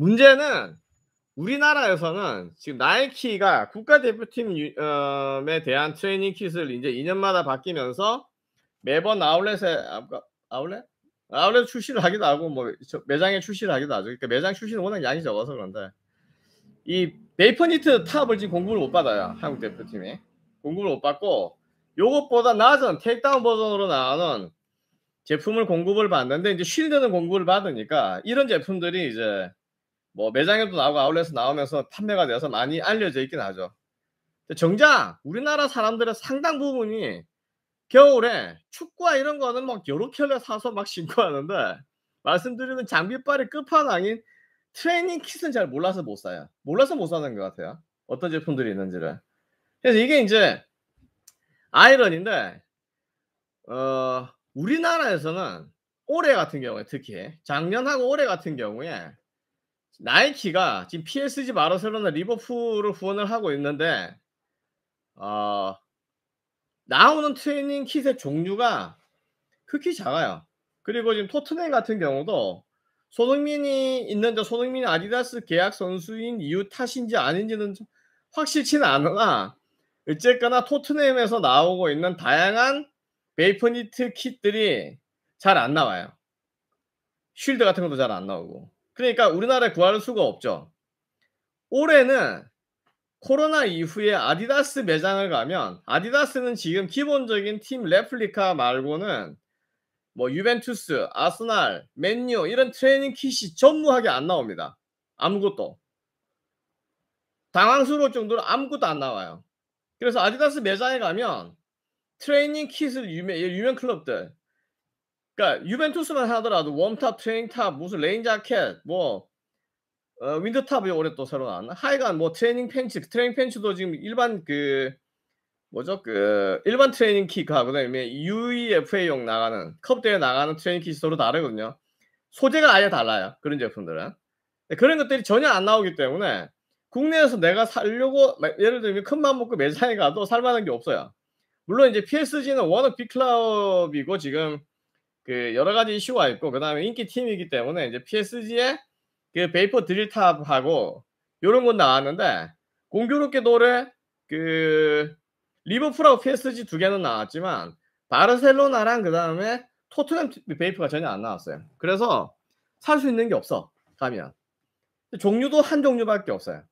문제는 우리나라에서는 지금 나이키가 국가대표팀에 어, 대한 트레이닝 킷을 이제 2년마다 바뀌면서 매번 아울렛에 아, 그, 아울렛 아울렛 출시를 하기도 하고 뭐 매장에 출시를 하기도 하죠. 그러니까 매장 출시는 워낙 양이 적어서 그런데 이 베이퍼니트 탑을 지금 공급을 못 받아요 한국 대표팀이 공급을 못 받고 이것보다 낮은 테이크다운 버전으로 나오는 제품을 공급을 받는데 이제 쉴드는 공급을 받으니까 이런 제품들이 이제 뭐 매장에도 나오고 아울렛에서 나오면서 판매가 되어서 많이 알려져 있긴 하죠. 정작 우리나라 사람들의 상당 부분이 겨울에 축구화 이런 거는 막 여러 켤레 사서 막 신고 하는데 말씀드리는 장비빨이 끝판왕인 트레이닝 킷은 잘 몰라서 못 사요. 몰라서 못 사는 것 같아요. 어떤 제품들이 있는지를. 그래서 이게 이제 아이러니인데 어, 우리나라에서는 올해 같은 경우에 특히 작년하고 올해 같은 경우에 나이키가 지금 PSG 마르셀로나 리버풀을 후원을 하고 있는데 어, 나오는 트레이닝 킷의 종류가 극히 작아요. 그리고 지금 토트넘 같은 경우도 손흥민이 있는 저 손흥민이 아디다스 계약 선수인 이유 탓인지 아닌지는 확실치는 않으나 어쨌거나 토트넘에서 나오고 있는 다양한 베이퍼니트 킷들이 잘 안 나와요. 쉴드 같은 것도 잘 안 나오고 그러니까 우리나라에 구할 수가 없죠. 올해는 코로나 이후에 아디다스 매장을 가면 아디다스는 지금 기본적인 팀 레플리카 말고는 뭐 유벤투스, 아스날, 맨유 이런 트레이닝 킷이 전무하게 안 나옵니다. 아무것도. 당황스러울 정도로 아무것도 안 나와요. 그래서 아디다스 매장에 가면 트레이닝 킷을 유명, 유명 클럽들 그러니까 유벤투스만 하더라도 웜탑, 트레이닝탑, 무슨 레인 자켓, 뭐 어, 윈드탑이 올해 또 새로 나왔나? 하여간 뭐 트레이닝 팬츠, 트레이닝 팬츠도 지금 일반 그 뭐죠? 그 일반 트레이닝 킥하 그다음에 UEFA용 나가는 컵 대회 나가는 트레이닝 킥이 서로 다르거든요. 소재가 아예 달라요. 그런 제품들은 네, 그런 것들이 전혀 안 나오기 때문에 국내에서 내가 살려고 예를 들면 큰맘 먹고 매장에 가도 살만한 게 없어요. 물론 이제 PSG는 워낙 빅클럽이고 지금 그 여러 가지 이슈가 있고 그다음에 인기 팀이기 때문에 이제 PSG의 그 베이퍼 드릴탑하고 요런 건 나왔는데 공교롭게도 올그 리버풀하고 PSG 두 개는 나왔지만 바르셀로나랑 그다음에 토트넘 베이퍼가 전혀 안 나왔어요. 그래서 살 수 있는 게 없어. 가면 종류도 한 종류밖에 없어요.